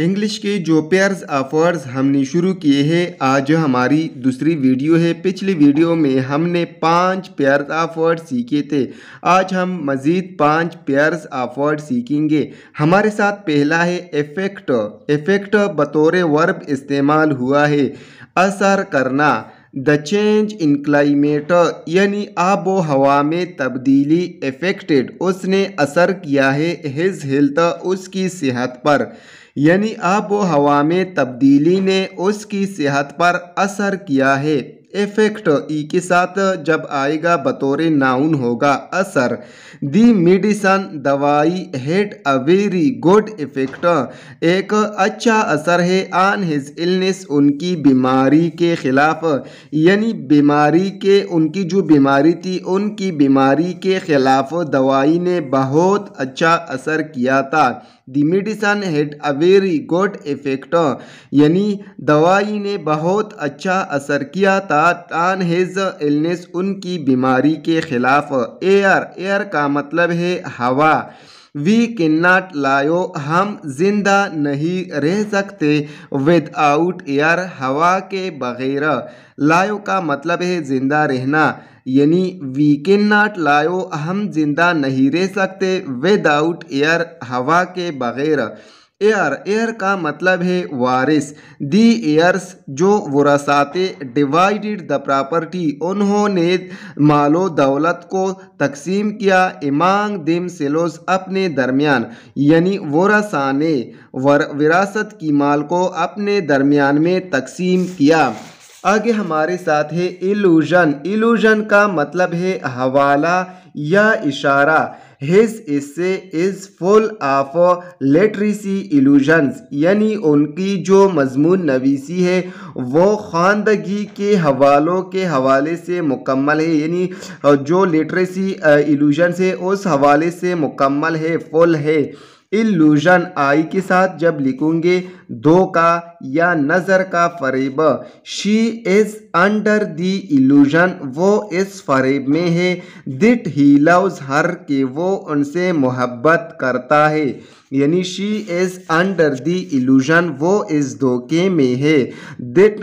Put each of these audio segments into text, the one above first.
English के जो pairs words हमने शुरू किए हैं आज हमारी दूसरी वीडियो है पिछली वीडियो में हमने पांच पेयर्स ऑफर्ड सीखे थे आज हम मज़ीद पांच पेयर्स ऑफर्ड सीखेंगे हमारे साथ पहला है इफेक्ट इफेक्ट बतौर वर्ब इस्तेमाल हुआ है असर करना द चेंज इन क्लाइमेट यानी आब हवा में तब्दीली इफेक्टेड उसने असर किया है हिज हेल्थ उसकी सेहत पर यानी अब हवा में तब्दीली ने उसकी सेहत पर असर किया है इफेक्ट ई के साथ जब आएगा बतौर नाउन होगा असर दी मेडिसन दवाई had a very good effect एक अच्छा असर है आन हिज इलनेस उनकी बीमारी के खिलाफ यानी बीमारी के उनकी जो बीमारी थी उनकी बीमारी के खिलाफ दवाई ने बहुत अच्छा असर किया था the medicine had a very good effect यानी दवाई ने बहुत अच्छा असर किया था साथ आन हिज इलनेस उनकी बीमारी के खिलाफ एयर एयर का मतलब है हवा वी किन नाट लायो हम जिंदा नहीं रह सकते विद आउट एयर हवा के बगैर लायो का मतलब है जिंदा रहना यानी वी किन नाट लायो हम जिंदा नहीं रह सकते आउट एयर हवा के बगैर एयर एयर का मतलब है वारिस दी एयर्स जो वरासाते डिवाइडेड द प्रॉपर्टी उन्होंने मालो दौलत को तकसीम किया इमांग दिम सेलोस अपने दरमियान यानी वरासा ने विरासत की माल को अपने दरमियान में तकसीम किया आगे हमारे साथ है इलूजन इलूजन का मतलब है हवाला यह इशारा हिज इससे is full of literacy illusions यानी उनकी जो मजमून नवीसी है वो खानदगी के हवालों के हवाले से मुकम्मल है यानी जो लिटरेसी इल्यूजन्स uh, है उस हवाले से मुकम्मल है फुल है इल्यूजन आई के साथ जब लिखूंगे दो का या नज़र का फरेब she is under the illusion वो इस फरेब में है दिट ही लव्स हर के वो उनसे मोहब्बत करता है यानी she is under the illusion वो इस धोखे में है दिट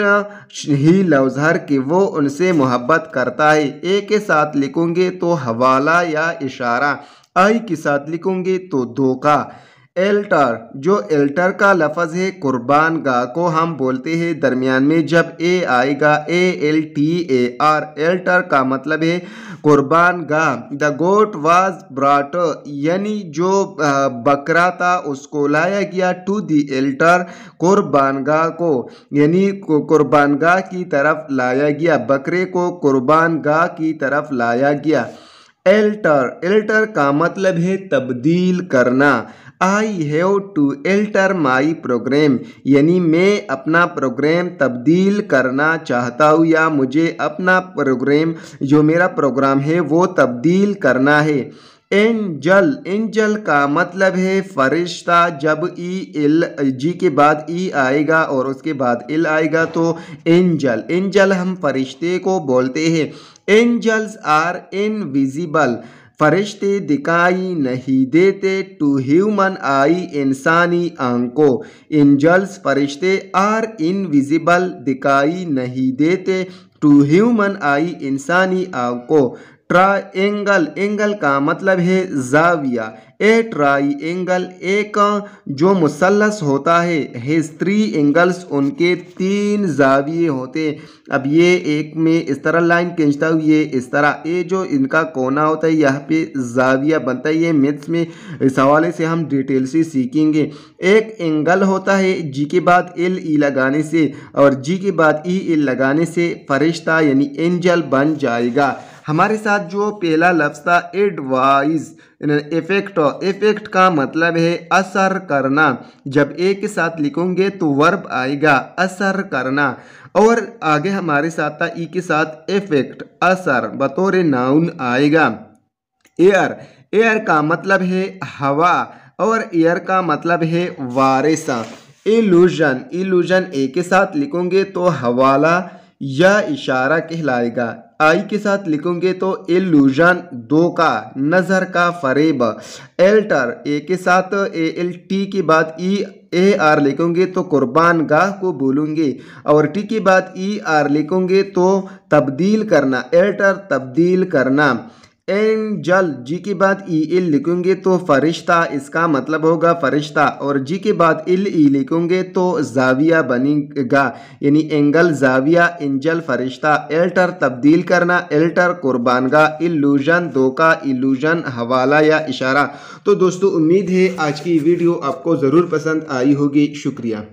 ही लव्स हर के वो उनसे मोहब्बत करता है ए के साथ लिखूंगे तो हवाला या इशारा आई के साथ लिखूंगी तो दो का एल्टर जो एल्टर का लफज है कुर्बान का को हम बोलते हैं दरमियान में जब ए आएगा A L T A R alter का मतलब है कुर्बान गा द गोट वाज ब्राट यानी जो बकरा था उसको लाया गया टू द एल्टर गा को यानी गा की तरफ लाया गया बकरे को गा की तरफ लाया गया एल्टर एल्टर का मतलब है तब्दील करना I have to alter my programme यानी मैं अपना प्रोग्राम तब्दील करना चाहता हूँ या मुझे अपना प्रोग्राम जो मेरा प्रोग्राम है वो तब्दील करना है एंजल एंजल का मतलब है फरिश्ता जब ई एल जी के बाद ई e आएगा और उसके बाद एल आएगा तो एंजल एंजल हम फरिश्ते को बोलते हैं एंजल्स आर इनविजिबल फरिश्ते दिखाई नहीं देते टू ह्यूमन आई इंसानी आंकों इंजल्स फरिश्ते आर इनविजिबल दिखाई नहीं देते टू ह्यूमन आई इंसानी आंकों ट्राइंगल एंगल का मतलब है जाविया ए ट्राई एंगल एक जो मुसलस होता है हेज थ्री एंगल्स उनके तीन जाविये होते हैं अब ये एक में इस तरह लाइन खींचता हुई ये इस तरह ये जो इनका कोना होता है यहाँ पे जाविया बनता है ये मिथ्स में इस हवाले से हम डिटेल से सीखेंगे एक एंगल होता है जी के बाद एल ई लगाने से और जी के बाद ई एल लगाने से फरिश्ता यानी एंजल बन जाएगा हमारे साथ जो पहला लफ्ज़ था एडवाइज इफेक्ट इफेक्ट का मतलब है असर करना जब ए के साथ लिखोगे तो वर्ब आएगा असर करना और आगे हमारे साथ था ई e के साथ इफेक्ट असर बतौर नाउन आएगा एयर एयर का मतलब है हवा और एयर का मतलब है वारिसा इल्यूजन इल्यूजन ए के साथ लिखोगे तो हवाला या इशारा कहलाएगा आई के साथ लिखोगे तो दो का नज़र का फरेब एल्टर ए के साथ ए एल टी के बाद ई ए आर लिखोगे तो कुर्बान गाह को बोलूँगे और टी के बाद ई आर लिखोगे तो तब्दील करना एल्टर तब्दील करना एंजल जी के बाद ई इल लिखूंगे तो फरिश्ता इसका मतलब होगा फरिश्ता और जी के बाद इल ई लिखूंगे तो जाविया बनेगा यानी एंगल जाविया एंजल फरिश्ता एल्टर तब्दील करना एल्टर कुर्बानगा इल्यूजन धोखा इल्यूजन हवाला या इशारा तो दोस्तों उम्मीद है आज की वीडियो आपको ज़रूर पसंद आई होगी शुक्रिया